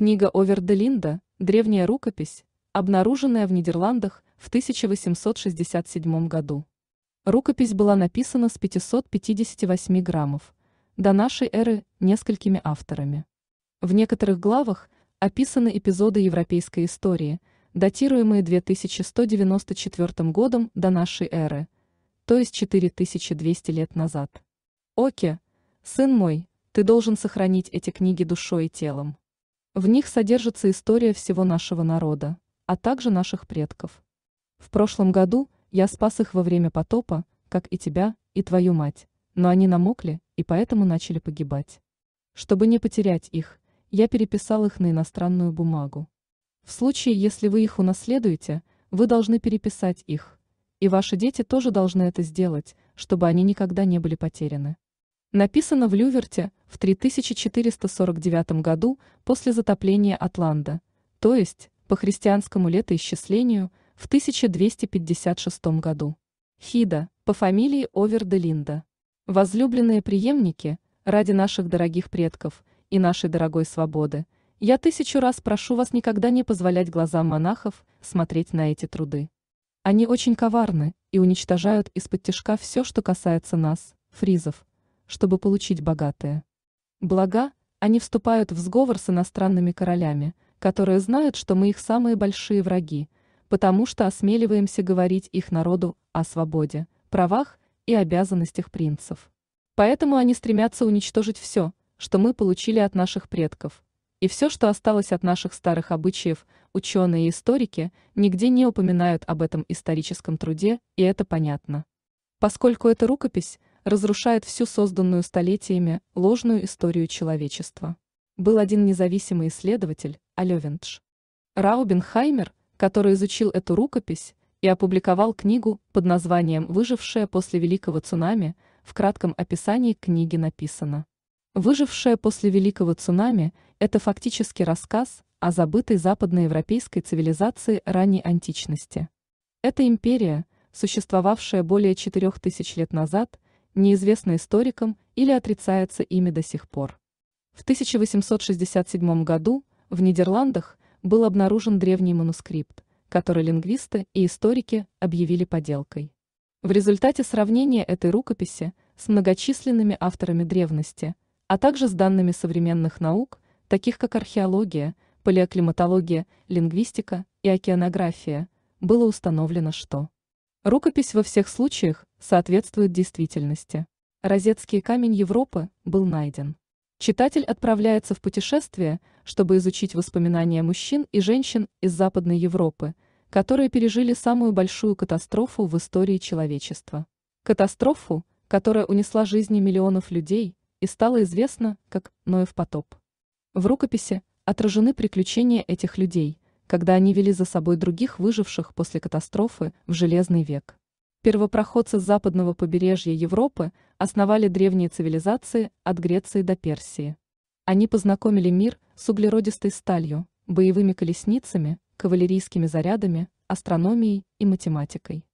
Книга Оверделинда – древняя рукопись, обнаруженная в Нидерландах в 1867 году. Рукопись была написана с 558 граммов, до нашей эры несколькими авторами. В некоторых главах описаны эпизоды европейской истории, датируемые 2194 годом до нашей эры, то есть 4200 лет назад. Оке, сын мой, ты должен сохранить эти книги душой и телом. В них содержится история всего нашего народа, а также наших предков. В прошлом году я спас их во время потопа, как и тебя, и твою мать, но они намокли и поэтому начали погибать. Чтобы не потерять их, я переписал их на иностранную бумагу. В случае, если вы их унаследуете, вы должны переписать их, и ваши дети тоже должны это сделать, чтобы они никогда не были потеряны написано в Люверте в 3449 году после затопления Атланда, то есть по христианскому летоисчислению в 1256 году. Хида, по фамилии Оверделинда. Возлюбленные преемники, ради наших дорогих предков и нашей дорогой свободы, я тысячу раз прошу вас никогда не позволять глазам монахов смотреть на эти труды. Они очень коварны и уничтожают из-под тяжка все, что касается нас, фризов, чтобы получить богатые блага, они вступают в сговор с иностранными королями, которые знают, что мы их самые большие враги, потому что осмеливаемся говорить их народу о свободе, правах и обязанностях принцев. Поэтому они стремятся уничтожить все, что мы получили от наших предков. И все, что осталось от наших старых обычаев, ученые и историки нигде не упоминают об этом историческом труде, и это понятно. Поскольку эта рукопись – разрушает всю созданную столетиями ложную историю человечества. Был один независимый исследователь, Алевендж. Раубенхаймер, который изучил эту рукопись и опубликовал книгу под названием «Выжившая после Великого цунами», в кратком описании книги написано. «Выжившая после Великого цунами» — это фактически рассказ о забытой западноевропейской цивилизации ранней античности. Эта империя, существовавшая более четырех тысяч лет назад — неизвестно историкам или отрицается ими до сих пор. В 1867 году в Нидерландах был обнаружен древний манускрипт, который лингвисты и историки объявили поделкой. В результате сравнения этой рукописи с многочисленными авторами древности, а также с данными современных наук, таких как археология, палеоклиматология, лингвистика и океанография, было установлено, что рукопись во всех случаях соответствует действительности. Розетский камень Европы был найден. Читатель отправляется в путешествие, чтобы изучить воспоминания мужчин и женщин из Западной Европы, которые пережили самую большую катастрофу в истории человечества. Катастрофу, которая унесла жизни миллионов людей и стала известна как «Ноев потоп». В рукописи отражены приключения этих людей, когда они вели за собой других выживших после катастрофы в Железный век. Первопроходцы с западного побережья Европы основали древние цивилизации от Греции до Персии. Они познакомили мир с углеродистой сталью, боевыми колесницами, кавалерийскими зарядами, астрономией и математикой.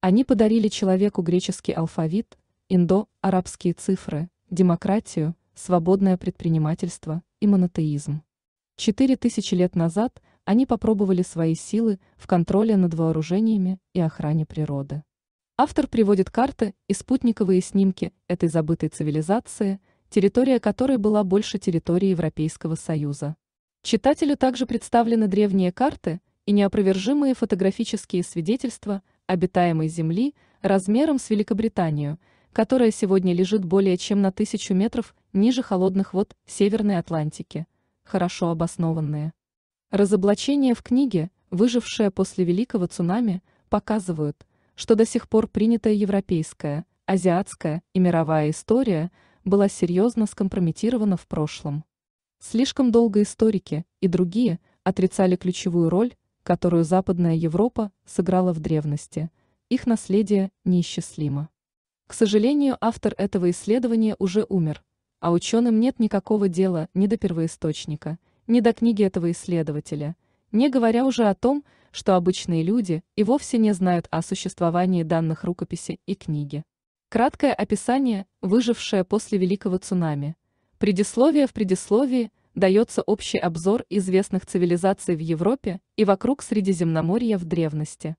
Они подарили человеку греческий алфавит, индо-арабские цифры, демократию, свободное предпринимательство и монотеизм. Четыре тысячи лет назад они попробовали свои силы в контроле над вооружениями и охране природы. Автор приводит карты и спутниковые снимки этой забытой цивилизации, территория которой была больше территории Европейского Союза. Читателю также представлены древние карты и неопровержимые фотографические свидетельства обитаемой Земли размером с Великобританию, которая сегодня лежит более чем на тысячу метров ниже холодных вод Северной Атлантики, хорошо обоснованные. Разоблачения в книге, выжившие после великого цунами, показывают, что до сих пор принятая европейская, азиатская и мировая история была серьезно скомпрометирована в прошлом. Слишком долго историки и другие отрицали ключевую роль, которую Западная Европа сыграла в древности. Их наследие неисчислимо. К сожалению, автор этого исследования уже умер, а ученым нет никакого дела ни до первоисточника, ни до книги этого исследователя – не говоря уже о том, что обычные люди и вовсе не знают о существовании данных рукописи и книги. Краткое описание, выжившее после великого цунами. Предисловие в предисловии дается общий обзор известных цивилизаций в Европе и вокруг Средиземноморья в древности.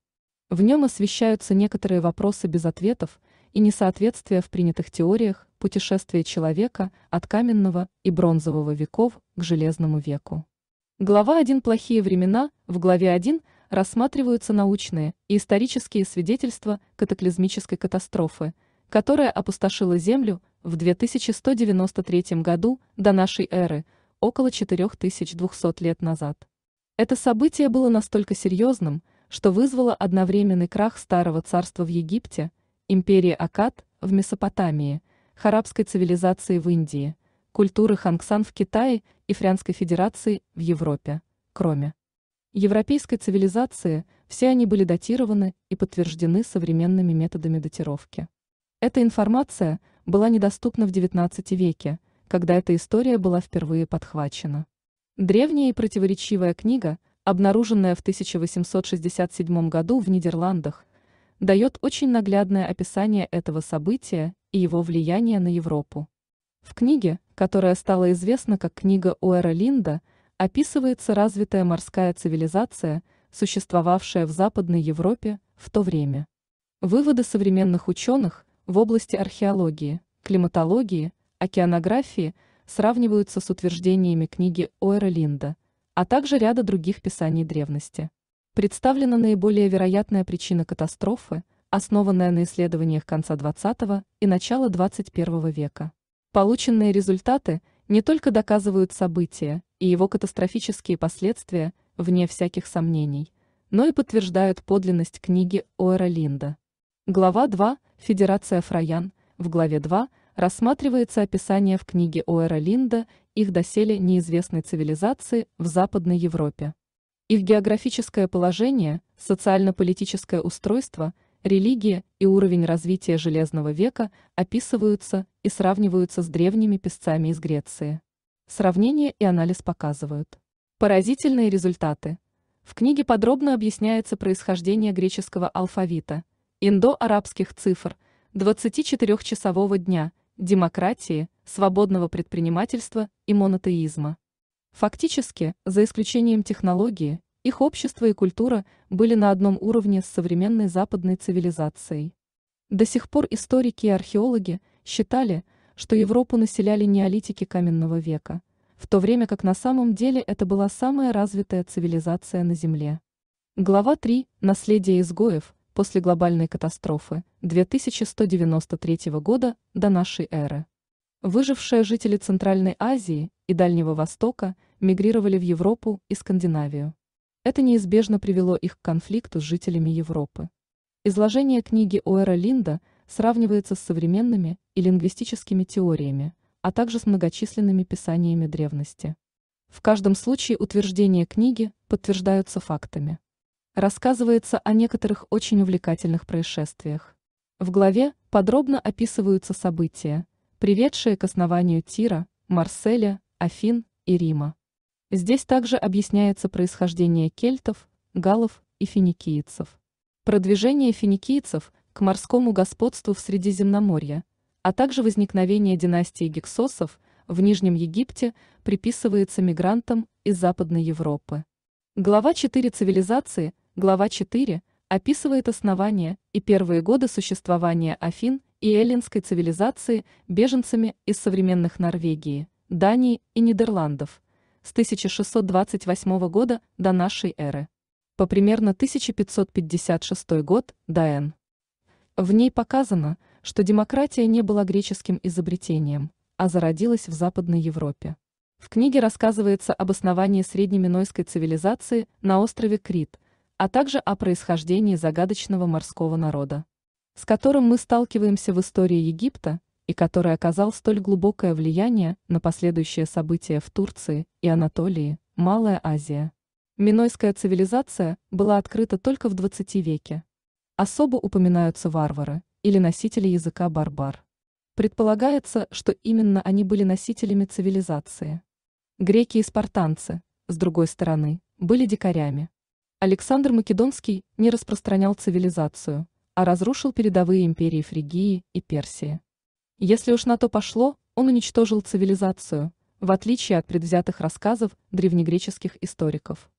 В нем освещаются некоторые вопросы без ответов и несоответствия в принятых теориях путешествия человека от каменного и бронзового веков к железному веку. Глава 1 «Плохие времена» в главе 1 рассматриваются научные и исторические свидетельства катаклизмической катастрофы, которая опустошила Землю в 2193 году до нашей эры, около 4200 лет назад. Это событие было настолько серьезным, что вызвало одновременный крах Старого Царства в Египте, империи Акад в Месопотамии, Харабской цивилизации в Индии, культуры Хангсан в Китае и Фрянской Федерации в Европе, кроме европейской цивилизации, все они были датированы и подтверждены современными методами датировки. Эта информация была недоступна в XIX веке, когда эта история была впервые подхвачена. Древняя и противоречивая книга, обнаруженная в 1867 году в Нидерландах, дает очень наглядное описание этого события и его влияния на Европу. В книге которая стала известна как книга Уэра Линда, описывается развитая морская цивилизация, существовавшая в Западной Европе в то время. Выводы современных ученых в области археологии, климатологии, океанографии сравниваются с утверждениями книги Уэра Линда, а также ряда других писаний древности. Представлена наиболее вероятная причина катастрофы, основанная на исследованиях конца XX и начала XXI века. Полученные результаты не только доказывают событие и его катастрофические последствия, вне всяких сомнений, но и подтверждают подлинность книги Оэра Линда. Глава 2. Федерация Фраян. В главе 2 рассматривается описание в книге Оэра Линда их доселе неизвестной цивилизации в Западной Европе. Их географическое положение, социально-политическое устройство – религия и уровень развития Железного века описываются и сравниваются с древними песцами из Греции. Сравнение и анализ показывают. Поразительные результаты. В книге подробно объясняется происхождение греческого алфавита, индоарабских цифр, 24-часового дня, демократии, свободного предпринимательства и монотеизма. Фактически, за исключением технологии их общество и культура были на одном уровне с современной западной цивилизацией. До сих пор историки и археологи считали, что Европу населяли неолитики каменного века, в то время как на самом деле это была самая развитая цивилизация на Земле. Глава 3. Наследие изгоев после глобальной катастрофы 2193 года до нашей эры. Выжившие жители Центральной Азии и Дальнего Востока мигрировали в Европу и Скандинавию. Это неизбежно привело их к конфликту с жителями Европы. Изложение книги Уэра Линда сравнивается с современными и лингвистическими теориями, а также с многочисленными писаниями древности. В каждом случае утверждения книги подтверждаются фактами. Рассказывается о некоторых очень увлекательных происшествиях. В главе подробно описываются события, приведшие к основанию Тира, Марселя, Афин и Рима. Здесь также объясняется происхождение кельтов, галов и финикийцев. Продвижение финикийцев к морскому господству в Средиземноморье, а также возникновение династии гексосов в Нижнем Египте приписывается мигрантам из Западной Европы. Глава 4 цивилизации, глава 4, описывает основания и первые годы существования Афин и эллинской цивилизации беженцами из современных Норвегии, Дании и Нидерландов – с 1628 года до нашей эры по примерно 1556 год до Н. В ней показано, что демократия не была греческим изобретением, а зародилась в Западной Европе. В книге рассказывается об основании среднеминойской цивилизации на острове Крит, а также о происхождении загадочного морского народа, с которым мы сталкиваемся в истории Египта и который оказал столь глубокое влияние на последующие события в Турции и Анатолии, Малая Азия. Минойская цивилизация была открыта только в 20 веке. Особо упоминаются варвары или носители языка барбар. Предполагается, что именно они были носителями цивилизации. Греки и спартанцы, с другой стороны, были дикарями. Александр Македонский не распространял цивилизацию, а разрушил передовые империи Фригии и Персии. Если уж на то пошло, он уничтожил цивилизацию, в отличие от предвзятых рассказов древнегреческих историков.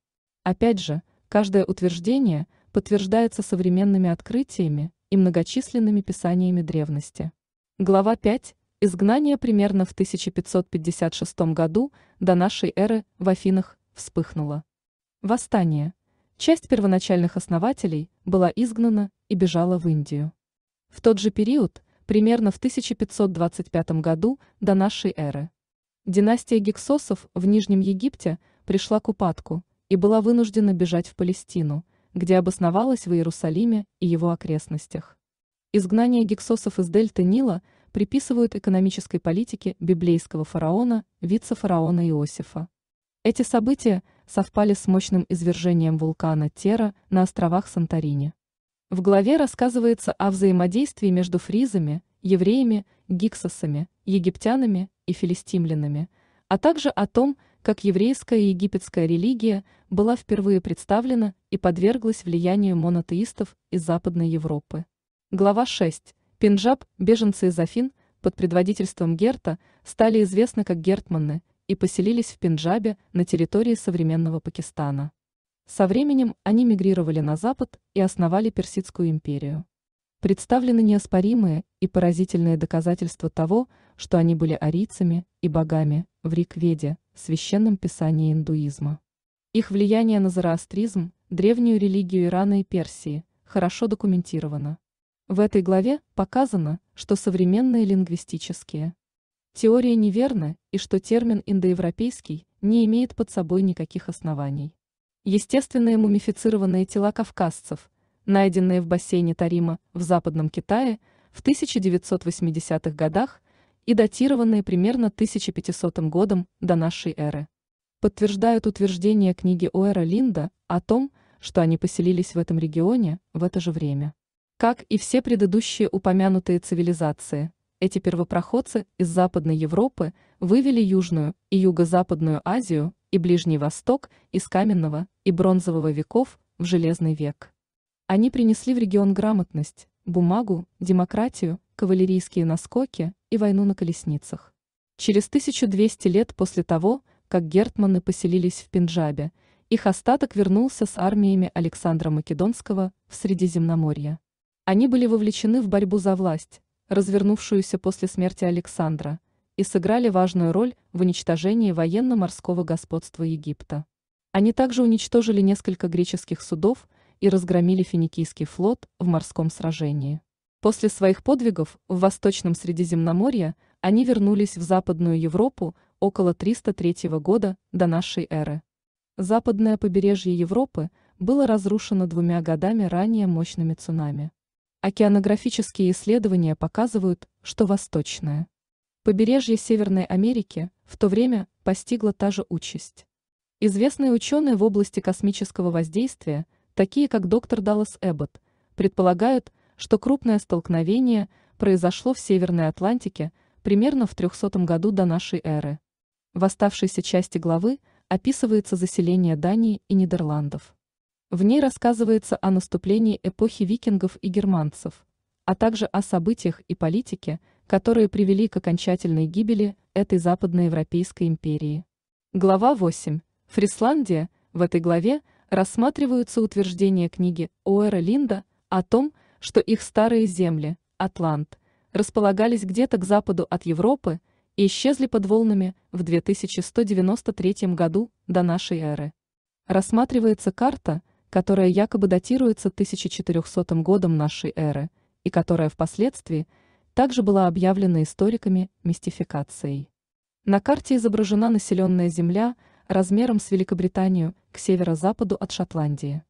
Опять же, каждое утверждение подтверждается современными открытиями и многочисленными писаниями древности. Глава 5. Изгнание примерно в 1556 году до нашей эры в Афинах вспыхнуло. Восстание. Часть первоначальных основателей была изгнана и бежала в Индию. В тот же период – примерно в 1525 году до нашей эры. Династия гексосов в Нижнем Египте пришла к упадку и была вынуждена бежать в Палестину, где обосновалась в Иерусалиме и его окрестностях. Изгнание гексосов из дельты Нила приписывают экономической политике библейского фараона, вице-фараона Иосифа. Эти события совпали с мощным извержением вулкана Тера на островах Санторини. В главе рассказывается о взаимодействии между фризами, евреями, гиксосами, египтянами и филистимлянами, а также о том, как еврейская и египетская религия была впервые представлена и подверглась влиянию монотеистов из Западной Европы. Глава 6. Пенджаб, беженцы из Афин, под предводительством Герта, стали известны как гертманы и поселились в Пенджабе на территории современного Пакистана. Со временем они мигрировали на Запад и основали Персидскую империю. Представлены неоспоримые и поразительные доказательства того, что они были арийцами и богами в Рикведе, священном писании индуизма. Их влияние на зороастризм, древнюю религию Ирана и Персии, хорошо документировано. В этой главе показано, что современные лингвистические теории неверны и что термин индоевропейский не имеет под собой никаких оснований. Естественные мумифицированные тела кавказцев, найденные в бассейне Тарима в Западном Китае в 1980-х годах и датированные примерно 1500 годом до нашей эры, подтверждают утверждение книги Уэра Линда о том, что они поселились в этом регионе в это же время. Как и все предыдущие упомянутые цивилизации, эти первопроходцы из Западной Европы вывели Южную и Юго-Западную Азию и Ближний Восток из каменного и бронзового веков в железный век. Они принесли в регион грамотность, бумагу, демократию, кавалерийские наскоки и войну на колесницах. Через 1200 лет после того, как гертманы поселились в Пенджабе, их остаток вернулся с армиями Александра Македонского в Средиземноморье. Они были вовлечены в борьбу за власть, развернувшуюся после смерти Александра – и сыграли важную роль в уничтожении военно-морского господства Египта. Они также уничтожили несколько греческих судов и разгромили финикийский флот в морском сражении. После своих подвигов в Восточном Средиземноморье они вернулись в Западную Европу около 303 года до нашей эры. Западное побережье Европы было разрушено двумя годами ранее мощными цунами. Океанографические исследования показывают, что восточное Побережье Северной Америки в то время постигла та же участь. Известные ученые в области космического воздействия, такие как доктор Даллас Эббот, предполагают, что крупное столкновение произошло в Северной Атлантике примерно в 300 году до нашей эры. В оставшейся части главы описывается заселение Дании и Нидерландов. В ней рассказывается о наступлении эпохи викингов и германцев – а также о событиях и политике, которые привели к окончательной гибели этой западноевропейской империи. Глава 8. Фрисландия. В этой главе рассматриваются утверждения книги Оэра Линда о том, что их старые земли, Атлант, располагались где-то к западу от Европы и исчезли под волнами в 2193 году до нашей эры. Рассматривается карта, которая якобы датируется 1400 годом нашей эры – и которая впоследствии также была объявлена историками мистификацией. На карте изображена населенная земля размером с Великобританию к северо-западу от Шотландии.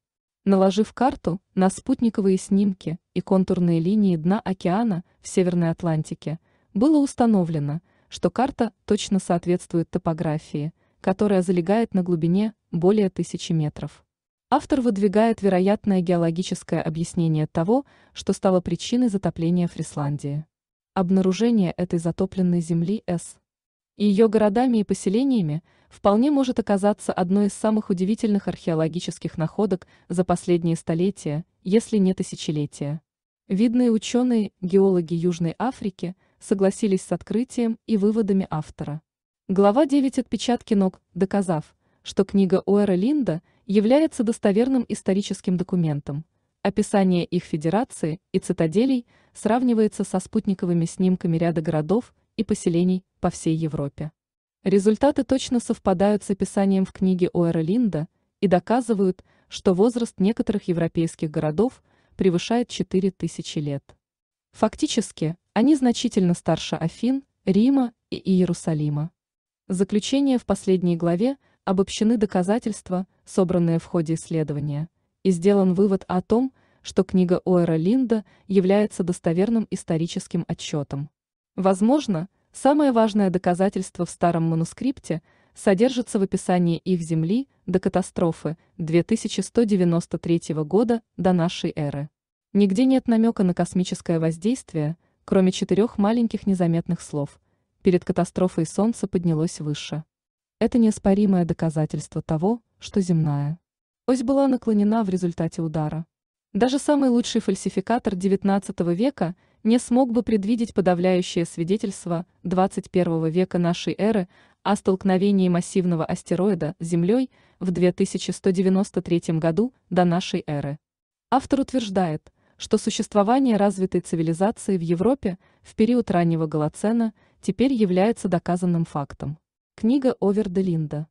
Наложив карту на спутниковые снимки и контурные линии дна океана в Северной Атлантике, было установлено, что карта точно соответствует топографии, которая залегает на глубине более тысячи метров. Автор выдвигает вероятное геологическое объяснение того, что стало причиной затопления Фрисландии. Обнаружение этой затопленной земли С. и Ее городами и поселениями вполне может оказаться одной из самых удивительных археологических находок за последние столетия, если не тысячелетия. Видные ученые, геологи Южной Африки, согласились с открытием и выводами автора. Глава 9 «Отпечатки ног», доказав, что книга Уэра Линда – является достоверным историческим документом. Описание их федерации и цитаделей сравнивается со спутниковыми снимками ряда городов и поселений по всей Европе. Результаты точно совпадают с описанием в книге Оэра Линда и доказывают, что возраст некоторых европейских городов превышает 4000 лет. Фактически, они значительно старше Афин, Рима и Иерусалима. В заключение в последней главе обобщены доказательства, собранные в ходе исследования, и сделан вывод о том, что книга Оэра Линда является достоверным историческим отчетом. Возможно, самое важное доказательство в старом манускрипте содержится в описании их земли до катастрофы 2193 года до нашей эры. Нигде нет намека на космическое воздействие, кроме четырех маленьких незаметных слов – перед катастрофой Солнце поднялось выше. Это неоспоримое доказательство того, что земная ось была наклонена в результате удара. Даже самый лучший фальсификатор XIX века не смог бы предвидеть подавляющее свидетельство XXI века нашей эры о столкновении массивного астероида с Землей в 2193 году до нашей эры. Автор утверждает, что существование развитой цивилизации в Европе в период раннего Голоцена – теперь является доказанным фактом. Книга Овер де Линда.